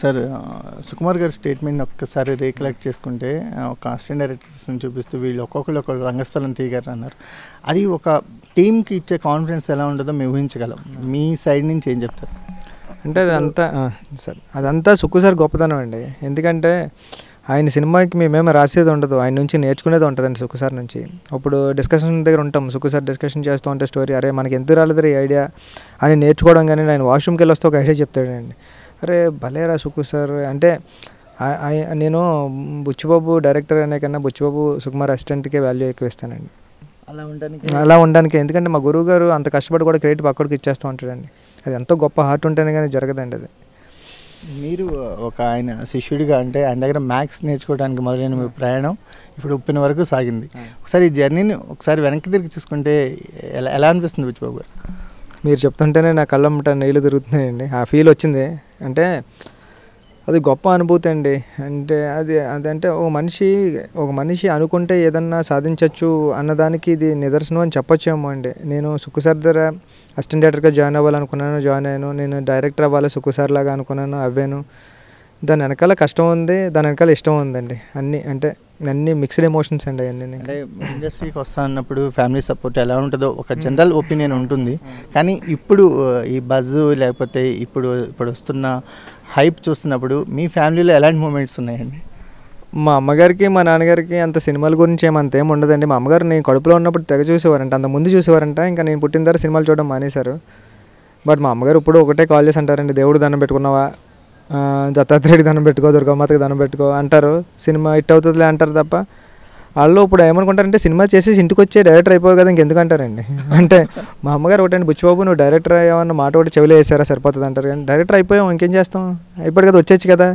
Sir Sukumar గారి statement ఒక్కసారి recollect చేసుకుంటే ఒక అసిస్టెంట్ డైరెక్టర్స్ని చూపిస్తూ వీళ్ళు ఒక్కొక్కరు ఒక రంగస్థలం తీయగారు అన్నారు అది ఒక టీంకి ఇచ్చే కాన్ఫిడెన్స్ ఎలా ఉంటుందో మేము ఊహించగలం మీ సైడ్ నుంచి ఏం చెప్తారు అంటే అదంతా సార్ అదంతా సుక్కు సార్ గొప్పతనం అండి ఎందుకంటే ఆయన సినిమాకి మేమేమో రాసేది ఉండదు ఆయన నుంచి నేర్చుకునేది ఉంటుందండి సార్ నుంచి అప్పుడు డిస్కషన్ దగ్గర ఉంటాం సార్ డిస్కషన్ చేస్తూ ఉంటే స్టోరీ అరే మనకి ఎందుకు రాలేదు ఐడియా అని నేర్చుకోవడం కానీ ఆయన వాష్రూమ్కి వెళ్ళి వస్తే ఒక ఐడియా చెప్తాడండి అరే భలేరా సుకు సార్ అంటే నేను బుచ్చిబాబు డైరెక్టర్ అనే కన్నా బుచ్చిబాబు సుకుమార్ అసిస్టెంట్కే వాల్యూ ఎక్కువ ఇస్తానండి అలా ఉండడానికి అలా ఉండడానికి ఎందుకంటే మా గురువు గారు అంత కష్టపడి కూడా క్రెడిట్ పక్కడికి ఇచ్చేస్తూ ఉంటాడండి అది ఎంతో గొప్ప హార్ట్ ఉంటేనే కానీ జరగదండి అది మీరు ఒక ఆయన శిష్యుడిగా అంటే ఆయన దగ్గర మ్యాథ్స్ నేర్చుకోవడానికి మొదలైన మీ ప్రయాణం ఇప్పుడు ఉప్పిన వరకు సాగింది ఒకసారి ఈ జర్నీని ఒకసారి వెనక్కి తిరిగి చూసుకుంటే ఎలా ఎలా అనిపిస్తుంది బుచ్చిబాబు గారు మీరు చెప్తుంటేనే నా కళ్ళమ్మట నీళ్ళు తిరుగుతున్నాయండి ఆ ఫీల్ వచ్చింది అంటే అది గొప్ప అనుభూతి అండి అంటే అది అదంటే ఓ మనిషి ఒక మనిషి అనుకుంటే ఏదన్నా సాధించవచ్చు అన్నదానికి ఇది నిదర్శనం అని చెప్పొచ్చేమో అండి నేను సుఖసర్దర అసిస్టెంట్ డైరెక్టర్గా జాయిన్ అవ్వాలనుకున్నాను జాయిన్ అయ్యాను నేను డైరెక్టర్ అవ్వాలి సుఖసార్ లాగా అనుకున్నాను అవ్వాను దాని వెనకాల కష్టం ఉంది దాని వెనకాల ఇష్టం ఉందండి అన్ని అంటే అన్ని మిక్స్డ్ ఎమోషన్స్ అండి అన్ని అంటే ఇండస్ట్రీకి వస్తా అన్నప్పుడు ఫ్యామిలీ సపోర్ట్ ఎలా ఉంటుందో ఒక జనరల్ ఒపీనియన్ ఉంటుంది కానీ ఇప్పుడు ఈ బజ్ లేకపోతే ఇప్పుడు ఇప్పుడు వస్తున్న హైప్ చూస్తున్నప్పుడు మీ ఫ్యామిలీలో ఎలాంటి మూమెంట్స్ ఉన్నాయండి మా అమ్మగారికి మా నాన్నగారికి అంత సినిమాల గురించి ఏమంత ఏమి ఉండదండి మా అమ్మగారు నేను కడుపులో ఉన్నప్పుడు తెగ చూసేవారంట అంత ముందు చూసేవారంట ఇంకా నేను పుట్టిన తర్వాత సినిమాలు చూడడం మానేశారు బట్ మా అమ్మగారు ఇప్పుడు ఒకటే కాల్ చేసి అంటారండి దేవుడు దండం పెట్టుకున్నావా దత్తాత్రేయుడి దండం పెట్టుకో దుర్గమ్మతకి దండం పెట్టుకో అంటారు సినిమా హిట్ అవుతుందిలే అంటారు తప్ప వాళ్ళు ఇప్పుడు ఏమనుకుంటారంటే సినిమా చేసేసి ఇంటికి వచ్చే డైరెక్టర్ అయిపోవు కదా ఇంకెందుకు అంటారండి అంటే మా అమ్మగారు ఒకటండి బుచ్చిబాబు నువ్వు డైరెక్టర్ అయ్యావన్న మాట ఒకటి చెవిలో వేసారా సరిపోతుంది అంటారు కానీ డైరెక్టర్ అయిపోయాం ఇంకేం చేస్తాం అయిపోయాడు కదా వచ్చేచ్చు కదా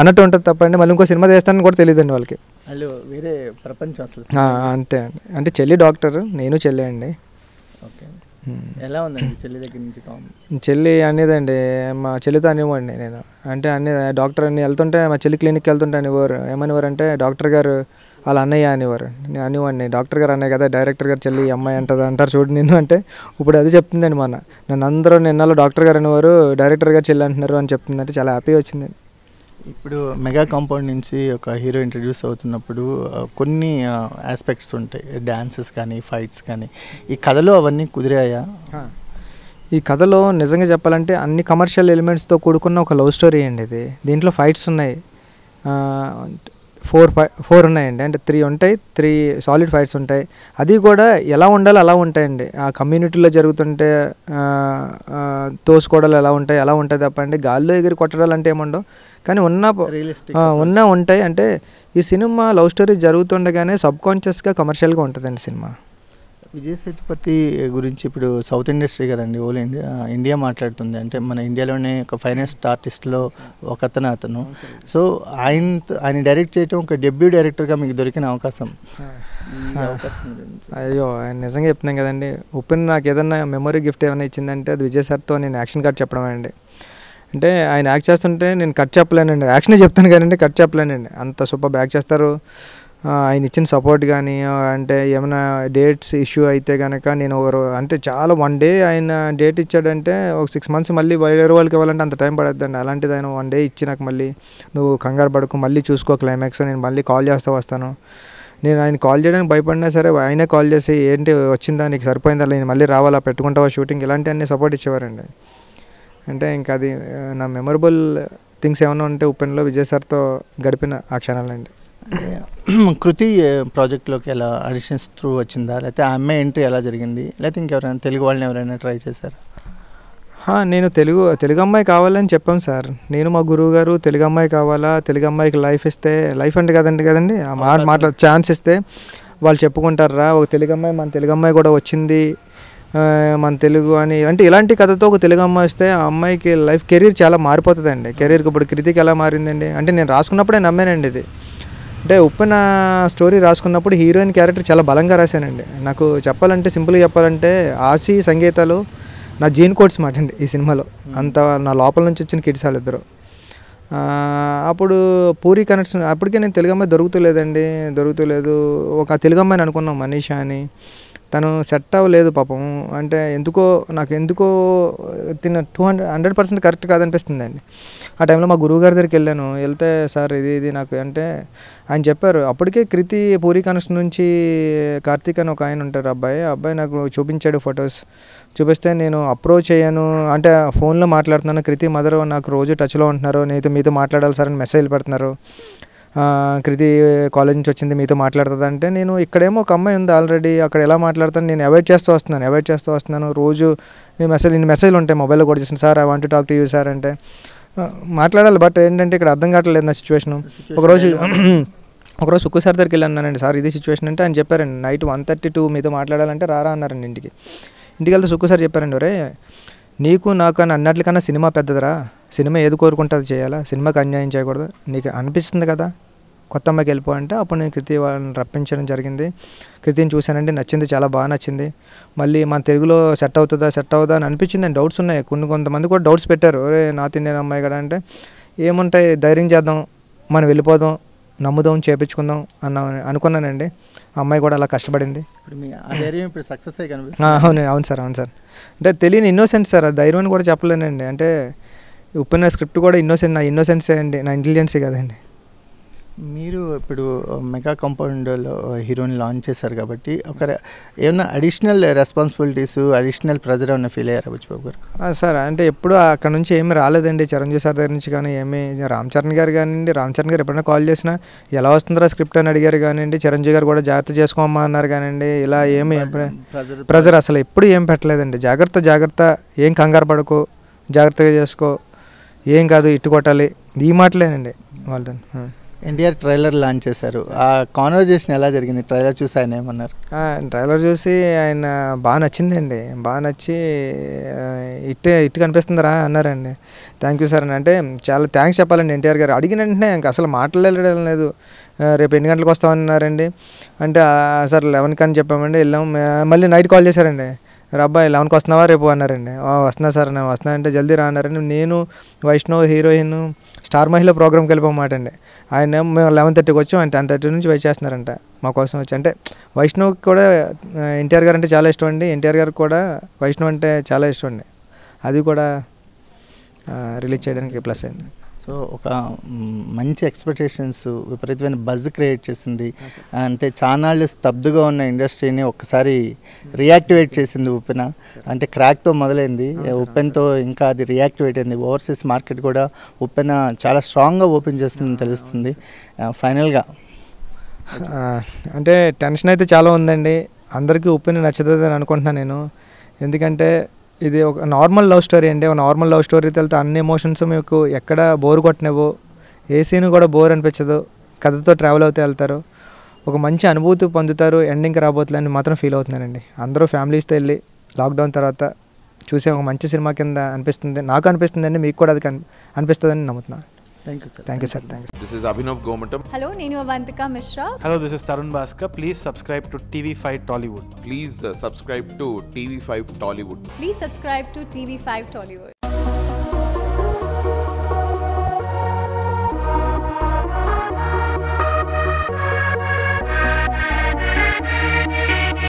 అన్నట్టు ఉంటుంది తప్పండి మళ్ళీ ఇంకో సినిమా చేస్తానని కూడా తెలియదండి వాళ్ళకి వాళ్ళు వేరే ప్రపంచం అసలు అంతే అండి అంటే చెల్లి డాక్టర్ నేను చెల్లె అండి ఓకే ఎలా ఉందండి చెల్లి దగ్గర నుంచి చెల్లి అనేదండి మా చెల్లితో అనేవ్వండి నేను అంటే అన్ని డాక్టర్ అన్ని వెళ్తుంటే మా చెల్లి క్లినిక్కి వెళ్తుంటే అనేవారు ఏమనేవారు అంటే డాక్టర్ గారు వాళ్ళ అన్నయ్య అనేవారు నేను అనేవాడిని డాక్టర్ గారు అన్నయ్య కదా డైరెక్టర్ గారు చెల్లి అమ్మాయి అంటది అంటారు చూడు నిన్ను అంటే ఇప్పుడు అది చెప్తుందండి మొన్న నన్ను అందరూ నిన్నలో డాక్టర్ గారు అనేవారు డైరెక్టర్ గారు చెల్లి అంటున్నారు అని చెప్తుందంటే చాలా హ్యాపీగా వచ్చిందండి ఇప్పుడు మెగా కాంపౌండ్ నుంచి ఒక హీరో ఇంట్రడ్యూస్ అవుతున్నప్పుడు కొన్ని ఆస్పెక్ట్స్ ఉంటాయి డ్యాన్సెస్ కానీ ఫైట్స్ కానీ ఈ కథలో అవన్నీ కుదిరాయా ఈ కథలో నిజంగా చెప్పాలంటే అన్ని కమర్షియల్ ఎలిమెంట్స్తో కూడుకున్న ఒక లవ్ స్టోరీ అండి ఇది దీంట్లో ఫైట్స్ ఉన్నాయి ఫోర్ ఫైవ్ ఫోర్ ఉన్నాయండి అంటే త్రీ ఉంటాయి త్రీ సాలిడ్ ఫైట్స్ ఉంటాయి అది కూడా ఎలా ఉండాలో అలా ఉంటాయండి ఆ కమ్యూనిటీలో జరుగుతుంటే తోసుకోవడాలు ఎలా ఉంటాయి ఎలా ఉంటాయి తప్ప అండి గాల్లో ఎగిరి కొట్టడాలు అంటే ఏముండవు కానీ ఉన్న ఉన్న ఉంటాయి అంటే ఈ సినిమా లవ్ స్టోరీ జరుగుతుండగానే సబ్కాన్షియస్గా కమర్షియల్గా ఉంటుందండి సినిమా సేతుపతి గురించి ఇప్పుడు సౌత్ ఇండస్ట్రీ కదండి ఓల్ ఇండియా ఇండియా మాట్లాడుతుంది అంటే మన ఇండియాలోనే ఒక ఫైనాన్స్ ఆర్టిస్ట్లో ఒక అతను అతను సో ఆయన ఆయన డైరెక్ట్ చేయటం ఒక డెబ్యూ డైరెక్టర్గా మీకు దొరికిన అవకాశం అయ్యో ఆయన నిజంగా చెప్తున్నాం కదండి ఉపెన్ నాకు ఏదన్నా మెమరీ గిఫ్ట్ ఏమైనా ఇచ్చిందంటే అది విజయ్ సార్తో నేను యాక్షన్ కార్డ్ చెప్పడమే అండి అంటే ఆయన యాక్ట్ చేస్తుంటే నేను కట్ చెప్పలేనండి యాక్షనే చెప్తాను కదండి కట్ చెప్పలేనండి అంత సూపర్ బ్యాక్ చేస్తారు ఆయన ఇచ్చిన సపోర్ట్ కానీ అంటే ఏమైనా డేట్స్ ఇష్యూ అయితే కనుక నేను ఒక అంటే చాలా వన్ డే ఆయన డేట్ ఇచ్చాడంటే ఒక సిక్స్ మంత్స్ మళ్ళీ వేరే వాళ్ళకి ఇవ్వాలంటే అంత టైం పడద్దండి అలాంటిది ఆయన వన్ డే ఇచ్చి నాకు మళ్ళీ నువ్వు కంగారు పడకు మళ్ళీ చూసుకో క్లైమాక్స్ నేను మళ్ళీ కాల్ చేస్తూ వస్తాను నేను ఆయన కాల్ చేయడానికి భయపడినా సరే ఆయనే కాల్ చేసి ఏంటి వచ్చిందా నీకు సరిపోయిందా నేను మళ్ళీ రావాలా పెట్టుకుంటావా షూటింగ్ ఇలాంటివన్నీ సపోర్ట్ ఇచ్చేవారండి అంటే ఇంకా అది నా మెమొరబుల్ థింగ్స్ ఏమైనా ఉంటే ఉపెన్లో విజయ్ సార్తో గడిపిన ఆ క్షణాలండి కృతి ప్రాజెక్ట్లోకి ఎలా ఆడిషన్స్ త్రూ వచ్చిందా లేకపోతే ఆ అమ్మాయి ఎంట్రీ ఎలా జరిగింది లేకపోతే ఇంకెవరైనా తెలుగు వాళ్ళని ఎవరైనా ట్రై చేశారు నేను తెలుగు తెలుగు అమ్మాయి కావాలని చెప్పాం సార్ నేను మా గురువు గారు తెలుగు అమ్మాయి కావాలా తెలుగు అమ్మాయికి లైఫ్ ఇస్తే లైఫ్ అంటే కదండి కదండి మాట ఛాన్స్ ఇస్తే వాళ్ళు చెప్పుకుంటారా ఒక తెలుగు అమ్మాయి మన తెలుగు అమ్మాయి కూడా వచ్చింది మన తెలుగు అని అంటే ఇలాంటి కథతో ఒక తెలుగు అమ్మాయి వస్తే ఆ అమ్మాయికి లైఫ్ కెరీర్ చాలా మారిపోతుందండి కెరీర్కి ఇప్పుడు కృతికి ఎలా మారిందండి అంటే నేను రాసుకున్నప్పుడే నమ్మానండి ఇది అంటే ఉప్పెన స్టోరీ రాసుకున్నప్పుడు హీరోయిన్ క్యారెక్టర్ చాలా బలంగా రాశానండి నాకు చెప్పాలంటే సింపుల్గా చెప్పాలంటే ఆసి సంగీతాలు నా జీన్ కోడ్స్ మాట అండి ఈ సినిమాలో అంత నా లోపల నుంచి వచ్చిన కిడ్స్ వాళ్ళిద్దరు అప్పుడు పూరి కనెక్షన్ అప్పటికే నేను తెలుగు అమ్మాయి దొరుకుతూ లేదు ఒక తెలుగు అమ్మాయిని అనుకున్నాం మనీషా అని తను సెట్ అవ్వలేదు పాపం అంటే ఎందుకో నాకు ఎందుకో తిన two hundred hundred percent correct కాదనిపిస్తుంది అండి ఆ టైంలో మా గురువు గారి దగ్గరికి వెళ్ళాను వెళ్తే సార్ ఇది ఇది నాకు అంటే ఆయన చెప్పారు అప్పటికే కృతి పూరి కనస్ నుంచి కార్తీక్ అని ఒక ఆయన ఉంటారు అబ్బాయి అబ్బాయి నాకు చూపించాడు ఫొటోస్ చూపిస్తే నేను అప్రోచ్ అయ్యాను అంటే ఫోన్లో మాట్లాడుతున్నాను కృతి మదర్ నాకు రోజు టచ్లో ఉంటున్నారు నేను మీతో మాట్లాడాలి సార్ అని మెసేజ్ పెడుతున్నారు కృతి కాలేజ్ నుంచి వచ్చింది మీతో మాట్లాడుతుందంటే నేను ఇక్కడేమో ఒక అమ్మాయి ఉంది ఆల్రెడీ అక్కడ ఎలా మాట్లాడతాను నేను అవాయిడ్ చేస్తూ వస్తున్నాను అవాయిడ్ చేస్తూ వస్తున్నాను రోజు నేను మెసేజ్ నేను మెసేజ్లు ఉంటాయి మొబైల్లో కూడా చేసిన sir I want talk to you sir అంటే మాట్లాడాలి బట్ ఏంటంటే ఇక్కడ అర్థం కావట్లేదు నా సిచ్యువేషన్ ఒకరోజు ఒకరోజు సుక్కు సార్ దగ్గరికి వెళ్ళన్నానండి సార్ ఇది సిచ్యువేషన్ అంటే ఆయన చెప్పారండి నైట్ వన్ థర్టీ టూ మీతో మాట్లాడాలంటే రారా అన్నారండి ఇంటికి ఇంటికి వెళ్తే సుక్కు సార్ చెప్పారండి ఒరే నీకు నాకు అన్నట్లకన్నా సినిమా పెద్దదిరా సినిమా ఏది కోరుకుంటే అది చేయాలా సినిమాకి అన్యాయం చేయకూడదు నీకు అనిపిస్తుంది కదా కొత్త అమ్మాయికి వెళ్ళిపోవంటే అప్పుడు నేను కృతి వాళ్ళని రప్పించడం జరిగింది కృతిని చూశానంటే నచ్చింది చాలా బాగా నచ్చింది మళ్ళీ మన తెలుగులో సెట్ అవుతుందా సెట్ అవుదా అని అనిపించింది అండ్ డౌట్స్ ఉన్నాయి కొన్ని కొంతమంది కూడా డౌట్స్ పెట్టారు రే నార్త్ ఇండియన్ అమ్మాయి కదా అంటే ఏముంటాయి ధైర్యం చేద్దాం మనం వెళ్ళిపోదాం నమ్ముదాం చేపించుకుందాం అన్న అనుకున్నానండి అమ్మాయి కూడా అలా కష్టపడింది సక్సెస్ అవును అవును సార్ అవును సార్ అంటే తెలియని ఇన్నోసెంట్ సార్ ధైర్యం అని కూడా చెప్పలేనండి అంటే ఉప్పెన్ స్క్రిప్ట్ కూడా ఇన్నోసెంట్ నా ఇన్నోసెన్స్ అండి నా ఇంటెలిజెన్సే కదండి మీరు ఇప్పుడు మెగా కాంపౌండ్లో హీరోని లాంచ్ చేశారు కాబట్టి ఒక ఏమైనా అడిషనల్ రెస్పాన్సిబిలిటీస్ అడిషనల్ ప్రెజర్ ఏమైనా ఫీల్ అయ్యారా బుచ్చిబాబు గారు సార్ అంటే ఎప్పుడు అక్కడ నుంచి ఏమి రాలేదండి చిరంజీవి సార్ దగ్గర నుంచి కానీ ఏమి రామ్ చరణ్ గారు కానివ్వండి రామ్ చరణ్ గారు ఎప్పుడైనా కాల్ చేసినా ఎలా వస్తుందిరా స్క్రిప్ట్ అని అడిగారు కానివ్వండి చిరంజీవి గారు కూడా జాగ్రత్త చేసుకోమా అన్నారు కానివ్వండి ఇలా ఏమి hmm, ప్రెజర్ అసలు ఎప్పుడు ఏం పెట్టలేదండి జాగ్రత్త జాగ్రత్త ఏం కంగారు పడకు జాగ్రత్తగా చేసుకో ఏం కాదు ఇట్టు కొట్టాలి ఈ మాటలేనండి వాళ్ళతో ఎన్టీఆర్ ట్రైలర్ లాంచ్ చేశారు ఆ కాన్వర్జేషన్ ఎలా జరిగింది ట్రైలర్ చూసి ఆయన ఏమన్నారు ట్రైలర్ చూసి ఆయన బాగా నచ్చిందండి బాగా నచ్చి ఇట్టే ఇట్టు కనిపిస్తుందిరా అన్నారండి థ్యాంక్ యూ సార్ అని అంటే చాలా థ్యాంక్స్ చెప్పాలండి ఎన్టీఆర్ గారు అడిగిన వెంటనే ఇంకా అసలు మాట్లాడలేడం లేదు రేపు ఎన్ని గంటలకు వస్తామన్నారండి అంటే సార్ లెవెన్కి అని చెప్పామండి వెళ్ళాం మళ్ళీ నైట్ కాల్ చేశారండి రబ్బాయి లెవెన్కి వస్తున్నావా రేపు అన్నారండి వస్తున్నా సార్ నేను వస్తున్నా అంటే జల్దీ రా అన్నారండి నేను వైష్ణవ్ హీరోయిన్ స్టార్ మహిళ ప్రోగ్రామ్కి వెళ్ళిపోమాట అండి ఆయన మేము లెవెన్ థర్టీకి వచ్చాం ఆయన టెన్ థర్టీ నుంచి వెయిట్ చేస్తున్నారంట మా కోసం వచ్చి అంటే వైష్ణవ్కి కూడా ఎన్టీఆర్ గారు అంటే చాలా ఇష్టం అండి ఎన్టీఆర్ గారికి కూడా వైష్ణవ్ అంటే చాలా ఇష్టం అండి అది కూడా రిలీజ్ చేయడానికి ప్లస్ అయింది సో ఒక మంచి ఎక్స్పెక్టేషన్స్ విపరీతమైన బజ్ క్రియేట్ చేసింది అంటే చానాళ్ళు స్తబ్దుగా ఉన్న ఇండస్ట్రీని ఒక్కసారి రియాక్టివేట్ చేసింది ఉప్పెన అంటే క్రాక్తో మొదలైంది ఉప్పెన్తో ఇంకా అది రియాక్టివేట్ అయింది ఓవర్సీస్ మార్కెట్ కూడా ఉపెన్ చాలా స్ట్రాంగ్గా ఓపెన్ చేస్తుందని తెలుస్తుంది ఫైనల్గా అంటే టెన్షన్ అయితే చాలా ఉందండి అందరికీ ఉప్పెన్ నచ్చుతుంది అని అనుకుంటున్నాను నేను ఎందుకంటే ఇది ఒక నార్మల్ లవ్ స్టోరీ అండి ఒక నార్మల్ లవ్ స్టోరీ వెళ్తే అన్ని ఎమోషన్స్ మీకు ఎక్కడ బోర్ కొట్టినవో ఏ సీన్ కూడా బోర్ అనిపించదు కథతో ట్రావెల్ అవుతూ వెళ్తారు ఒక మంచి అనుభూతి పొందుతారు ఎండింగ్ రాబోతుందని మాత్రం ఫీల్ అవుతున్నానండి అందరూ ఫ్యామిలీస్తో వెళ్ళి లాక్డౌన్ తర్వాత చూసే ఒక మంచి సినిమా కింద అనిపిస్తుంది నాకు అనిపిస్తుందండి మీకు కూడా అది అనిపిస్తుందని నమ్ముతున్నాను Thank you, sir. Thank you, sir. Thanks. This is Abhinav Gomatam. Hello, Nenu Avantika Mishra. Hello, this is Tarun Bhaskar. Please subscribe to TV5 Tollywood. Please uh, subscribe to TV5 Tollywood. Please subscribe to TV5 Tollywood.